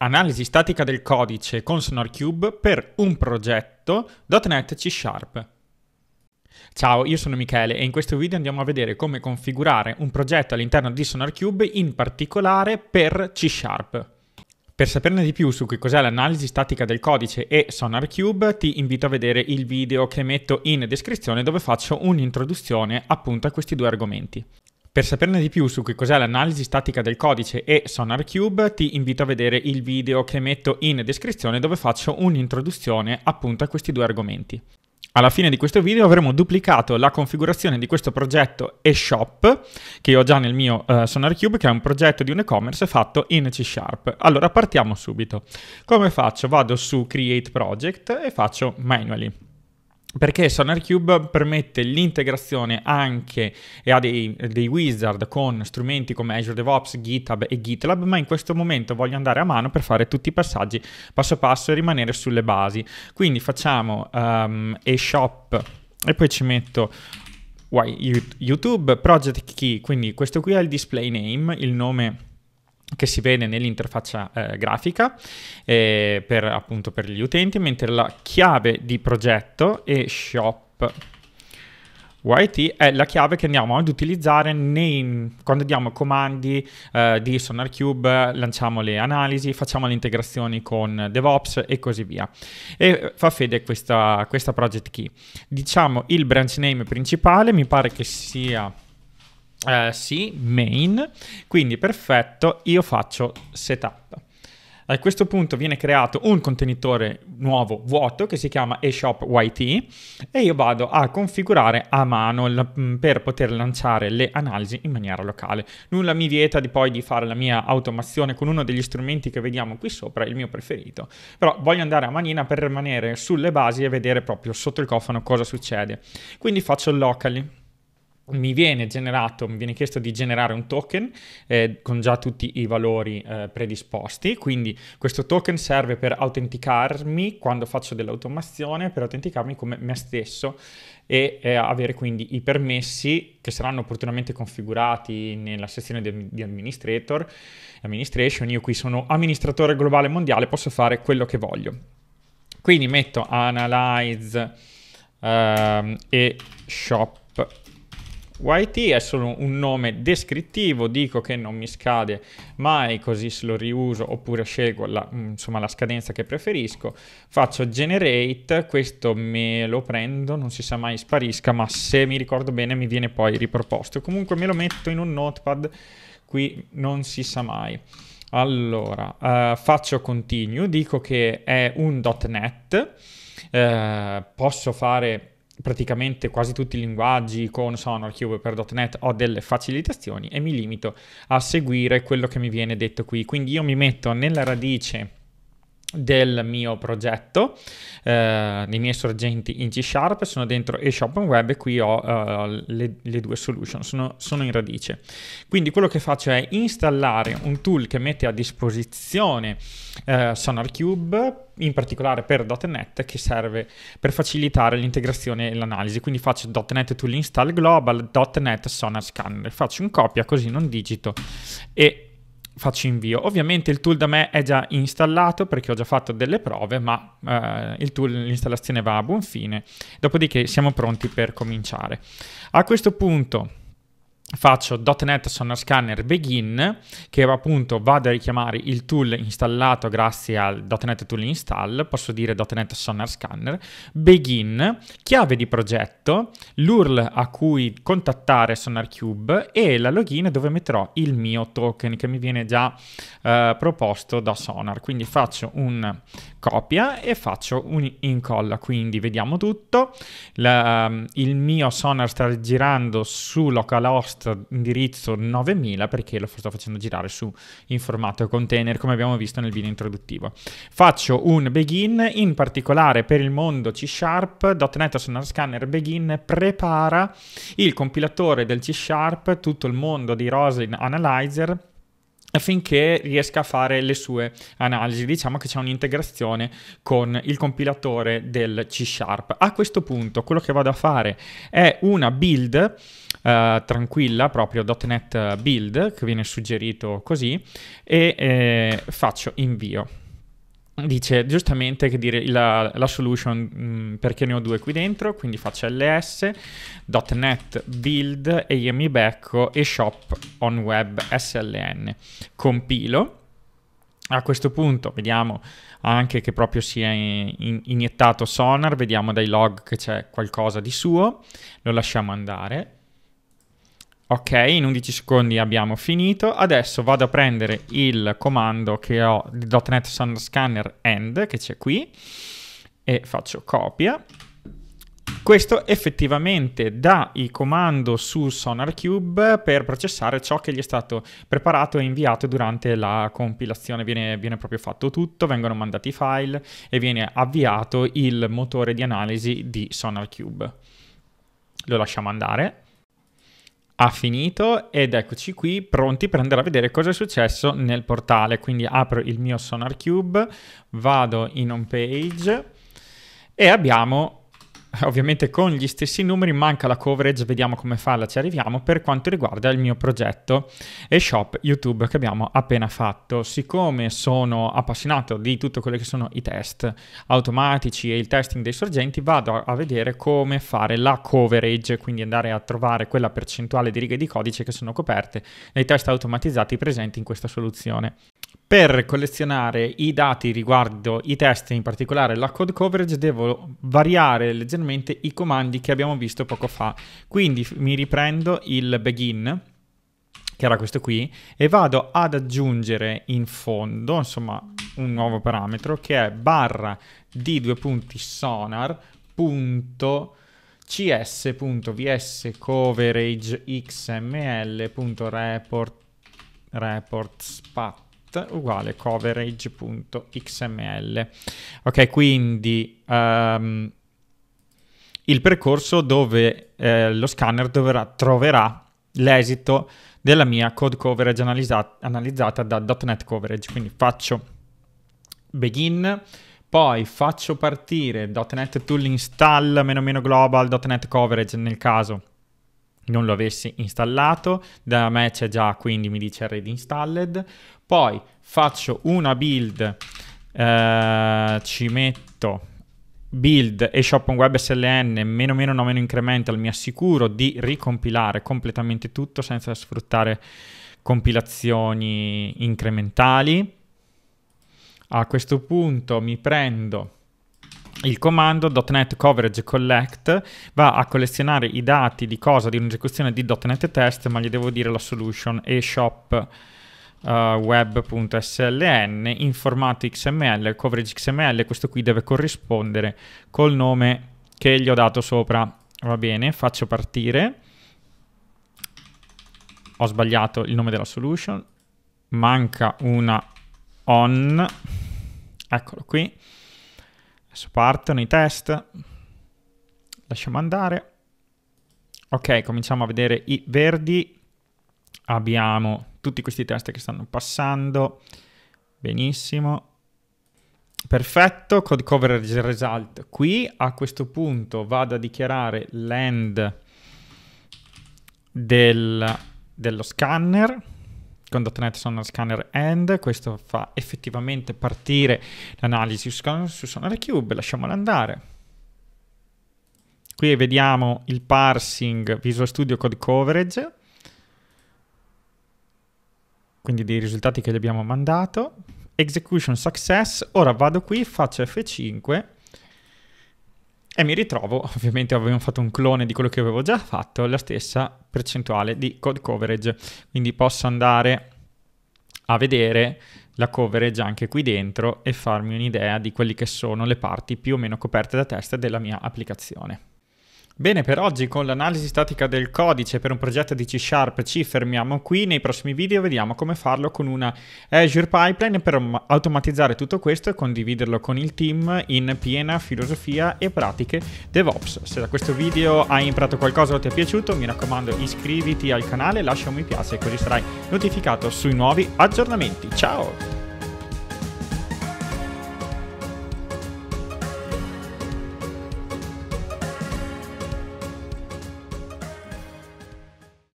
Analisi statica del codice con SonarCube per un progetto.NET C Sharp. Ciao, io sono Michele e in questo video andiamo a vedere come configurare un progetto all'interno di SonarCube, in particolare per C Sharp. Per saperne di più su che cos'è l'analisi statica del codice e SonarCube, ti invito a vedere il video che metto in descrizione dove faccio un'introduzione appunto a questi due argomenti. Per saperne di più su che cos'è l'analisi statica del codice e SonarCube ti invito a vedere il video che metto in descrizione dove faccio un'introduzione appunto a questi due argomenti. Alla fine di questo video avremo duplicato la configurazione di questo progetto eShop che ho già nel mio eh, SonarCube che è un progetto di un e-commerce fatto in C Sharp. Allora partiamo subito. Come faccio? Vado su Create Project e faccio Manually perché Sonar Cube permette l'integrazione anche e ha dei, dei, wizard con strumenti come Azure DevOps, GitHub e GitLab, ma in questo momento voglio andare a mano per fare tutti i passaggi passo passo e rimanere sulle basi. Quindi facciamo um, eShop e poi ci metto YouTube, Project Key, quindi questo qui è il display name, il nome che si vede nell'interfaccia eh, grafica eh, per, appunto per gli utenti, mentre la chiave di progetto è shop YT è la chiave che andiamo ad utilizzare nei, quando diamo comandi eh, di SonarCube, lanciamo le analisi, facciamo le integrazioni con DevOps e così via. E fa fede questa, questa project key. Diciamo il branch name principale, mi pare che sia eh, sì, main, quindi perfetto, io faccio setup. A questo punto viene creato un contenitore nuovo vuoto che si chiama eShopYT e io vado a configurare a mano il, mm, per poter lanciare le analisi in maniera locale. Nulla mi vieta di poi di fare la mia automazione con uno degli strumenti che vediamo qui sopra, il mio preferito. Però voglio andare a manina per rimanere sulle basi e vedere proprio sotto il cofano cosa succede. Quindi faccio locally mi viene generato, mi viene chiesto di generare un token eh, con già tutti i valori eh, predisposti, quindi questo token serve per autenticarmi quando faccio dell'automazione, per autenticarmi come me stesso e eh, avere quindi i permessi che saranno opportunamente configurati nella sezione di, di administrator, administration, io qui sono amministratore globale mondiale, posso fare quello che voglio. Quindi metto analyze ehm, e shop YT è solo un nome descrittivo, dico che non mi scade mai, così se lo riuso oppure scelgo la, mm, insomma, la scadenza che preferisco. Faccio generate, questo me lo prendo, non si sa mai sparisca, ma se mi ricordo bene mi viene poi riproposto. Comunque me lo metto in un notepad, qui non si sa mai. Allora, eh, faccio continue, dico che è un .NET, eh, posso fare praticamente quasi tutti i linguaggi con Sonor, Cube per.NET ho delle facilitazioni e mi limito a seguire quello che mi viene detto qui. Quindi io mi metto nella radice del mio progetto, eh, dei miei sorgenti in C-Sharp, sono dentro eShop on Web e qui ho uh, le, le, due solution, sono, sono, in radice. Quindi quello che faccio è installare un tool che mette a disposizione eh, SonarCube, in particolare per .NET, che serve per facilitare l'integrazione e l'analisi. Quindi faccio .NET Tool Install Global, .NET Sonar Scanner, faccio un copia così non digito e faccio invio. Ovviamente il tool da me è già installato perché ho già fatto delle prove, ma eh, il tool, l'installazione va a buon fine. Dopodiché siamo pronti per cominciare. A questo punto faccio .NET Sonar Scanner Begin che appunto vado a richiamare il tool installato grazie al .NET Tool Install, posso dire .NET Sonar Scanner, Begin, chiave di progetto, l'URL a cui contattare SonarCube e la login dove metterò il mio token che mi viene già eh, proposto da Sonar. Quindi faccio un copia e faccio un incolla, quindi vediamo tutto, la, il mio Sonar sta girando su localhost host indirizzo 9000 perché lo sto facendo girare su in formato container come abbiamo visto nel video introduttivo. Faccio un begin, in particolare per il mondo C Sharp.NET Sonar Scanner Begin prepara il compilatore del C Sharp, tutto il mondo di Rosin Analyzer affinché riesca a fare le sue analisi. Diciamo che c'è un'integrazione con il compilatore del C Sharp. A questo punto quello che vado a fare è una build eh, tranquilla, proprio .NET build, che viene suggerito così, e eh, faccio invio dice giustamente che dire la, la solution mh, mm, perché ne ho due qui dentro, quindi faccio ls, .NET build e io mi becco e shop on web sln. Compilo. A questo punto vediamo anche che proprio si è in iniettato Sonar, vediamo dai log che c'è qualcosa di suo, lo lasciamo andare Ok, in 11 secondi abbiamo finito. Adesso vado a prendere il comando che ho di .NET Scanner End, che c'è qui, e faccio copia. Questo effettivamente dà il comando su SonarCube per processare ciò che gli è stato preparato e inviato durante la compilazione. Viene, viene, proprio fatto tutto, vengono mandati i file e viene avviato il motore di analisi di SonarCube. Lo lasciamo andare ha finito ed eccoci qui pronti per andare a vedere cosa è successo nel portale. Quindi apro il mio Sonar Cube, vado in home page e abbiamo ovviamente con gli stessi numeri, manca la coverage, vediamo come farla, ci arriviamo per quanto riguarda il mio progetto e shop YouTube che abbiamo appena fatto. Siccome sono appassionato di tutto quello che sono i test automatici e il testing dei sorgenti, vado a vedere come fare la coverage, quindi andare a trovare quella percentuale di righe di codice che sono coperte nei test automatizzati presenti in questa soluzione. Per collezionare i dati riguardo i test, in particolare la code coverage, devo variare leggermente i comandi che abbiamo visto poco fa. Quindi mi riprendo il begin, che era questo qui, e vado ad aggiungere in fondo, insomma, un nuovo parametro che è barra di due punti sonar punto cs.vscoveragexml.report uguale coverage.xml. Ok, quindi um, il percorso dove eh, lo scanner dovrà, troverà l'esito della mia code coverage analizzata, analizzata da.NET Coverage. Quindi faccio begin, poi faccio partire .NET Tool install meno meno global.NET Coverage nel caso non lo avessi installato, da me c'è già quindi mi dice ready installed, poi faccio una build, eh, ci metto build e shop on web SLN meno meno no meno incremental mi assicuro di ricompilare completamente tutto senza sfruttare compilazioni incrementali. A questo punto mi prendo il comando.NET Coverage Collect va a collezionare i dati di cosa? Di un'esecuzione di.NET Test, ma gli devo dire la solution e shop uh, eh, web.sln in formato XML, coverage XML, questo qui deve corrispondere col nome che gli ho dato sopra. Va bene, faccio partire. Ho sbagliato il nome della solution. Manca una on. Eccolo qui. Adesso partono i test. Lasciamo andare. Ok, cominciamo a vedere i verdi. Abbiamo tutti questi test che stanno passando. Benissimo. Perfetto, code coverage result. Qui a questo punto vado a dichiarare l'end del, dello scanner Conduct.net Sonar Scanner End, questo fa effettivamente partire l'analisi su, Sonar Cube, lasciamola andare. Qui vediamo il parsing Visual Studio Code Coverage, quindi dei risultati che gli abbiamo mandato. Execution Success, ora vado qui, faccio F5 e mi ritrovo, ovviamente avevamo fatto un clone di quello che avevo già fatto, la stessa percentuale di code coverage, quindi posso andare a vedere la coverage anche qui dentro e farmi un'idea di quelle che sono le parti più o meno coperte da testa della mia applicazione. Bene, per oggi con l'analisi statica del codice per un progetto di C Sharp ci fermiamo qui, nei prossimi video vediamo come farlo con una Azure Pipeline per automatizzare tutto questo e condividerlo con il team in piena filosofia e pratiche DevOps. Se da questo video hai imparato qualcosa o ti è piaciuto mi raccomando iscriviti al canale, lascia un mi piace così sarai notificato sui nuovi aggiornamenti. Ciao!